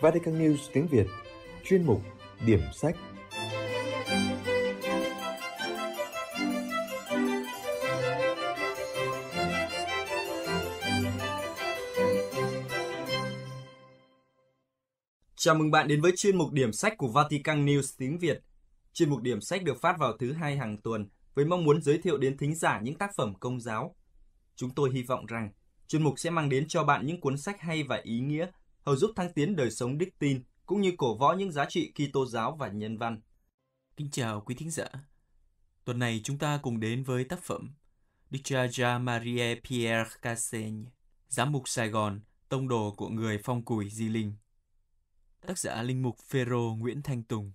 Vatican News tiếng Việt, chuyên mục Điểm sách Chào mừng bạn đến với chuyên mục điểm sách của Vatican News tiếng Việt. Chuyên mục điểm sách được phát vào thứ hai hàng tuần với mong muốn giới thiệu đến thính giả những tác phẩm công giáo. Chúng tôi hy vọng rằng Chuyên mục sẽ mang đến cho bạn những cuốn sách hay và ý nghĩa, hầu giúp thăng tiến đời sống đức tin, cũng như cổ võ những giá trị Kitô giáo và nhân văn. Kính chào quý thính giả. Tuần này chúng ta cùng đến với tác phẩm Dichaja Marie Pierre Cassaigne, Giám mục Sài Gòn, tông đồ của người phong củi Di Linh. Tác giả Linh mục Phêrô Nguyễn Thanh Tùng.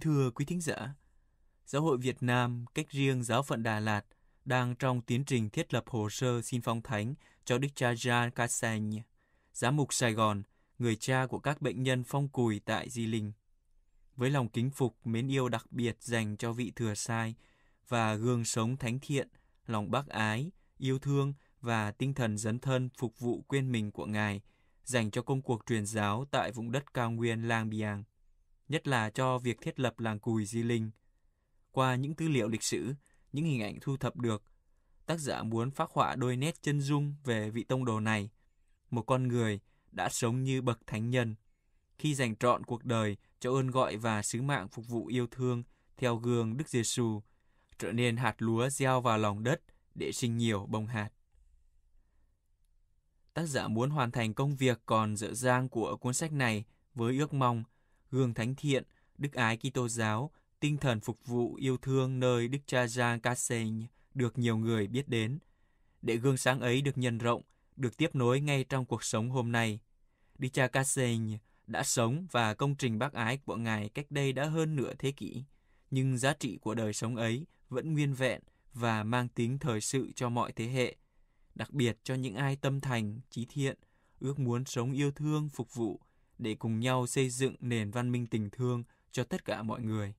Kính thưa quý thính giả, Giáo hội Việt Nam cách riêng giáo phận Đà Lạt đang trong tiến trình thiết lập hồ sơ xin phong thánh cho Đức cha Jean Cassagne, giám mục Sài Gòn, người cha của các bệnh nhân phong cùi tại Di Linh. Với lòng kính phục, mến yêu đặc biệt dành cho vị thừa sai và gương sống thánh thiện, lòng bác ái, yêu thương và tinh thần dấn thân phục vụ quên mình của Ngài dành cho công cuộc truyền giáo tại vùng đất cao nguyên Lang Biang nhất là cho việc thiết lập làng cùi Di Linh. Qua những tư liệu lịch sử, những hình ảnh thu thập được, tác giả muốn phác họa đôi nét chân dung về vị tông đồ này, một con người đã sống như bậc thánh nhân. Khi dành trọn cuộc đời cho ơn gọi và sứ mạng phục vụ yêu thương theo gương Đức Giêsu, trở nên hạt lúa gieo vào lòng đất để sinh nhiều bông hạt. Tác giả muốn hoàn thành công việc còn dở dang của cuốn sách này với ước mong – gương thánh thiện, đức ái Kitô giáo, tinh thần phục vụ yêu thương nơi Đức Cha Jean Cassaigne được nhiều người biết đến. Để gương sáng ấy được nhân rộng, được tiếp nối ngay trong cuộc sống hôm nay. Đức Cha Cassaigne đã sống và công trình bác ái của Ngài cách đây đã hơn nửa thế kỷ, nhưng giá trị của đời sống ấy vẫn nguyên vẹn và mang tính thời sự cho mọi thế hệ, đặc biệt cho những ai tâm thành, trí thiện, ước muốn sống yêu thương, phục vụ để cùng nhau xây dựng nền văn minh tình thương cho tất cả mọi người.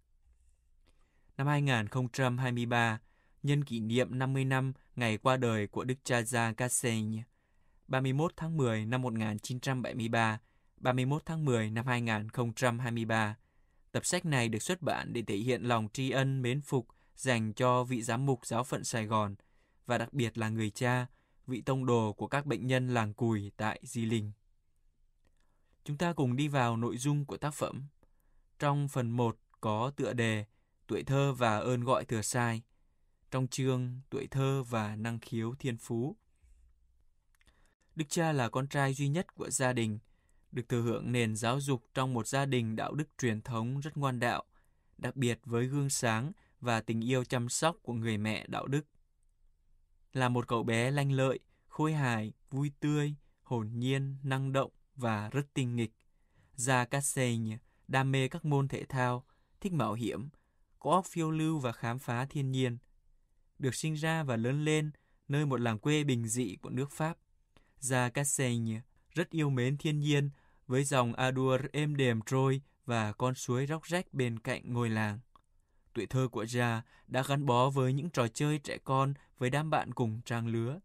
Năm 2023, nhân kỷ niệm 50 năm ngày qua đời của Đức cha Gia Cassegne, 31 tháng 10 năm 1973, 31 tháng 10 năm 2023. Tập sách này được xuất bản để thể hiện lòng tri ân mến phục dành cho vị giám mục giáo phận Sài Gòn và đặc biệt là người cha, vị tông đồ của các bệnh nhân làng Cùi tại Di Linh. Chúng ta cùng đi vào nội dung của tác phẩm. Trong phần 1 có tựa đề Tuổi thơ và ơn gọi thừa sai. Trong chương Tuổi thơ và năng khiếu thiên phú. Đức cha là con trai duy nhất của gia đình, được thừa hưởng nền giáo dục trong một gia đình đạo đức truyền thống rất ngoan đạo, đặc biệt với gương sáng và tình yêu chăm sóc của người mẹ đạo đức. Là một cậu bé lanh lợi, khôi hài, vui tươi, hồn nhiên, năng động, và rất tinh nghịch. Gia Cassegne đam mê các môn thể thao, thích mạo hiểm, có óc phiêu lưu và khám phá thiên nhiên. Được sinh ra và lớn lên nơi một làng quê bình dị của nước Pháp, Gia Cassegne rất yêu mến thiên nhiên với dòng Adour êm đềm trôi và con suối róc rách bên cạnh ngôi làng. Tuổi thơ của Gia đã gắn bó với những trò chơi trẻ con với đám bạn cùng trang lứa.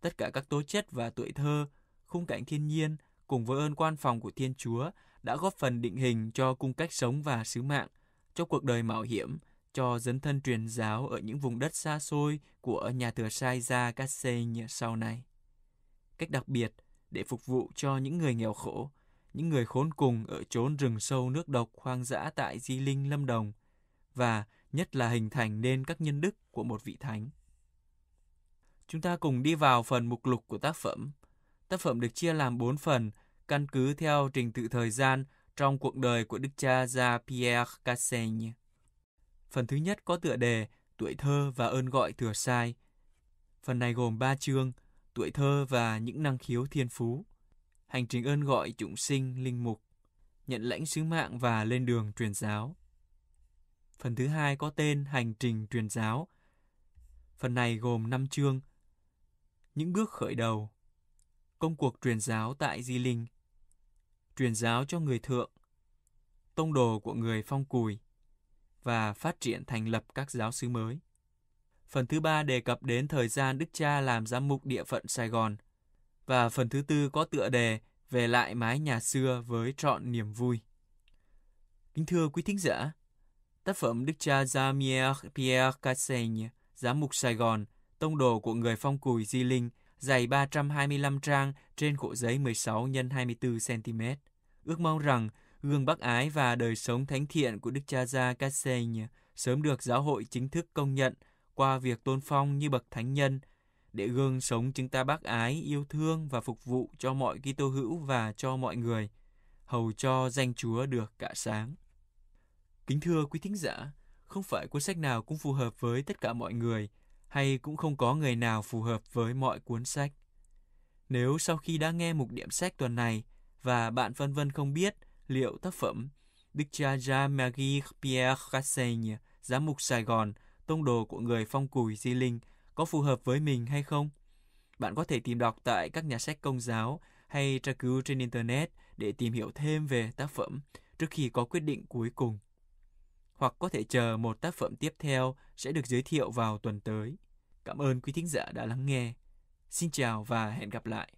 Tất cả các tố chất và tuổi thơ, khung cảnh thiên nhiên cùng với ơn quan phòng của Thiên Chúa đã góp phần định hình cho cung cách sống và sứ mạng, cho cuộc đời mạo hiểm, cho dấn thân truyền giáo ở những vùng đất xa xôi của nhà thờ Sai Gia Cassay sau này. Cách đặc biệt để phục vụ cho những người nghèo khổ, những người khốn cùng ở chốn rừng sâu nước độc hoang dã tại Di Linh, Lâm Đồng và nhất là hình thành nên các nhân đức của một vị thánh. Chúng ta cùng đi vào phần mục lục của tác phẩm Tác phẩm được chia làm 4 phần, căn cứ theo trình tự thời gian trong cuộc đời của đức cha gia pierre Cassaigne. Phần thứ nhất có tựa đề Tuổi thơ và ơn gọi thừa sai. Phần này gồm 3 chương, tuổi thơ và những năng khiếu thiên phú, hành trình ơn gọi chúng sinh linh mục, nhận lãnh sứ mạng và lên đường truyền giáo. Phần thứ hai có tên Hành trình truyền giáo. Phần này gồm 5 chương. Những bước khởi đầu, Công cuộc truyền giáo tại Di Linh Truyền giáo cho người thượng Tông đồ của người phong cùi và phát triển thành lập các giáo sứ mới. Phần thứ ba đề cập đến thời gian Đức Cha làm giám mục địa phận Sài Gòn và phần thứ tư có tựa đề về lại mái nhà xưa với trọn niềm vui. Kính thưa quý thính giả, tác phẩm Đức Cha Jamier Pierre Cassaigne, giám mục Sài Gòn, tông đồ của người phong cùi Di Linh dày 325 trang trên khổ giấy 16 x 24 cm. Ước mong rằng gương bác ái và đời sống thánh thiện của Đức Cha Gia Cassaigne sớm được giáo hội chính thức công nhận qua việc tôn phong như bậc thánh nhân, để gương sống chúng ta bác ái, yêu thương và phục vụ cho mọi Kitô hữu và cho mọi người, hầu cho danh Chúa được cả sáng. Kính thưa quý thính giả, không phải cuốn sách nào cũng phù hợp với tất cả mọi người – hay cũng không có người nào phù hợp với mọi cuốn sách. Nếu sau khi đã nghe mục điểm sách tuần này và bạn vân vân không biết liệu tác phẩm Đức cha Jean Marie Pierre Racine, giám mục Sài Gòn, tông đồ của người phong cùi Di Linh có phù hợp với mình hay không? Bạn có thể tìm đọc tại các nhà sách công giáo hay tra cứu trên Internet để tìm hiểu thêm về tác phẩm trước khi có quyết định cuối cùng hoặc có thể chờ một tác phẩm tiếp theo sẽ được giới thiệu vào tuần tới. Cảm ơn quý thính giả đã lắng nghe. Xin chào và hẹn gặp lại.